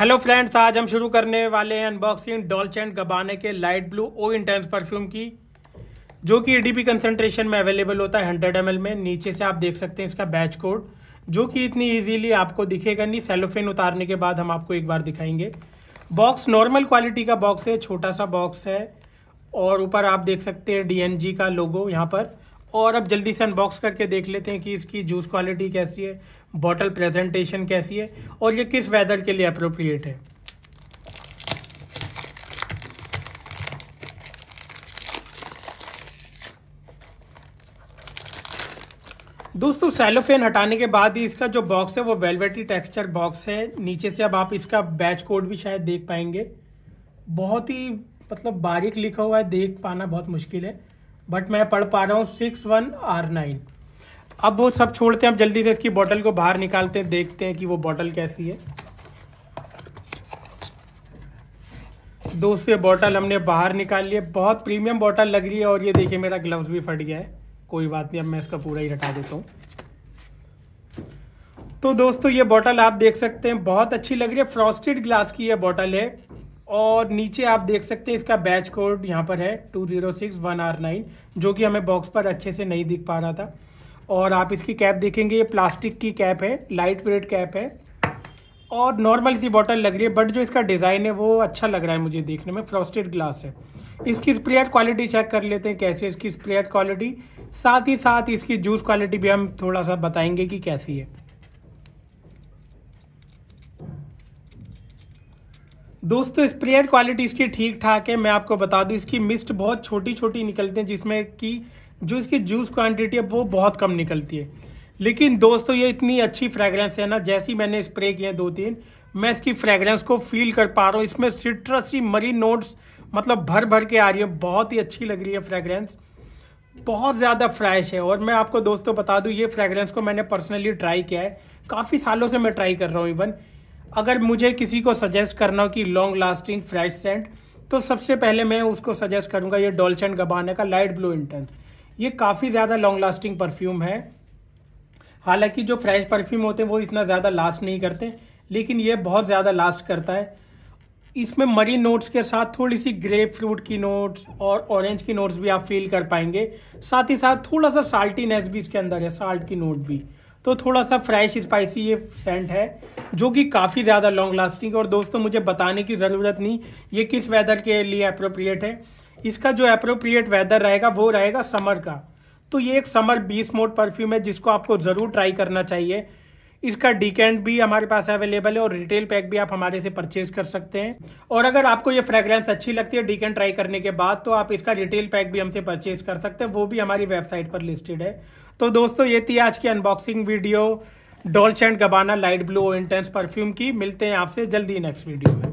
hello friends आज हम शुरू करने वाले हैं अनबॉक्सिंग डॉल्च एंड गबाने के light blue eau intense perfume की जो कि ईडीपी कंसंट्रेशन में अवेलेबल होता है 100 एम में नीचे से आप देख सकते हैं इसका बैच कोड जो कि इतनी इजीली आपको दिखेगा नहीं सेलोफेन उतारने के बाद हम आपको एक बार दिखाएंगे बॉक्स नॉर्मल क्वालिटी का बॉक्स है छोटा सा बॉक्स है और ऊपर आप देख सकते हैं डी का लोगो यहाँ पर और अब जल्दी से अनबॉक्स करके देख लेते हैं कि इसकी जूस क्वालिटी कैसी है बॉटल प्रेजेंटेशन कैसी है और ये किस वेदर के लिए अप्रोप्रिएट है दोस्तों सेलोफेन हटाने के बाद ही इसका जो बॉक्स है वो वेलवेटी टेक्सचर बॉक्स है नीचे से अब आप इसका बैच कोड भी शायद देख पाएंगे बहुत ही मतलब बारीक लिखा हुआ है देख पाना बहुत मुश्किल है बट मैं पढ़ पा रहा हूँ सिक्स वन आर नाइन अब वो सब छोड़ते हैं अब जल्दी से इसकी बॉटल को बाहर निकालते हैं देखते हैं कि वो बॉटल कैसी है दोस्त ये बॉटल हमने बाहर निकाल लिया बहुत प्रीमियम बॉटल लग रही है और ये देखिए मेरा ग्लव्स भी फट गया है कोई बात नहीं अब मैं इसका पूरा ही हटा देता हूँ तो दोस्तों ये बॉटल आप देख सकते हैं बहुत अच्छी लग रही है फ्रॉस्टेड ग्लास की यह बॉटल है और नीचे आप देख सकते हैं इसका बैच कोड यहाँ पर है two zero six one R nine जो कि हमें बॉक्स पर अच्छे से नहीं दिख पा रहा था और आप इसकी कैप देखेंगे ये प्लास्टिक की कैप है लाइट वेट कैप है और नॉर्मल सी बॉटल लग रही है बट जो इसका डिज़ाइन है वो अच्छा लग रहा है मुझे देखने में फ्रॉस्टेड ग्लास है इसकी स्प्रेयर क्वालिटी चेक कर लेते हैं कैसे इसकी स्प्रेयर क्वालिटी साथ ही साथ इसकी जूस क्वालिटी भी हम थोड़ा सा बताएंगे कि कैसी है दोस्तों स्प्रेयर क्वालिटी इसकी ठीक ठाक है मैं आपको बता दूं इसकी मिस्ट बहुत छोटी छोटी निकलती है जिसमें कि जो इसकी जूस क्वांटिटी है वो बहुत कम निकलती है लेकिन दोस्तों ये इतनी अच्छी फ्रेगरेंस है ना जैसी मैंने स्प्रे किए दो तीन मैं इसकी फ्रेगरेंस को फील कर पा रहा हूँ इसमें सिट्रस ही मरी नोट्स मतलब भर भर के आ रही है बहुत ही अच्छी लग रही है फ्रेगरेंस बहुत ज़्यादा फ्रेश है और मैं आपको दोस्तों बता दूँ ये फ्रेगरेंस को मैंने पर्सनली ट्राई किया है काफ़ी सालों से मैं ट्राई कर रहा हूँ इवन अगर मुझे किसी को सजेस्ट करना हो कि लॉन्ग लास्टिंग फ्रेश सेंट तो सबसे पहले मैं उसको सजेस्ट करूंगा ये डोल्चन गबाने का लाइट ब्लू इंटेंस ये काफ़ी ज़्यादा लॉन्ग लास्टिंग परफ्यूम है हालांकि जो फ्रेश परफ्यूम होते हैं वो इतना ज़्यादा लास्ट नहीं करते लेकिन ये बहुत ज़्यादा लास्ट करता है इसमें मरी नोट्स के साथ थोड़ी सी ग्रेप फ्रूट की नोट्स और ऑरेंज की नोट्स भी आप फील कर पाएंगे साथ ही साथ थोड़ा सा साल्टीनेस भी इसके अंदर है साल्ट की नोट भी तो थोड़ा सा फ्रेश स्पाइसी ये सेंट है जो कि काफ़ी ज़्यादा लॉन्ग लास्टिंग है और दोस्तों मुझे बताने की ज़रूरत नहीं ये किस वेदर के लिए अप्रोप्रिएट है इसका जो अप्रोप्रिएट वेदर रहेगा वो रहेगा समर का तो ये एक समर बीस मोड परफ्यूम है जिसको आपको ज़रूर ट्राई करना चाहिए इसका डिकेंट भी हमारे पास अवेलेबल है और रिटेल पैक भी आप हमारे से परचेज कर सकते हैं और अगर आपको ये फ्रेग्रेंस अच्छी लगती है डिकेंट ट्राई करने के बाद तो आप इसका रिटेल पैक भी हमसे परचेज कर सकते हैं वो भी हमारी वेबसाइट पर लिस्टेड है तो दोस्तों ये थी आज की unboxing video Dolce and Gabbana light blue intense perfume की मिलते हैं आपसे जल्दी नेक्स्ट वीडियो में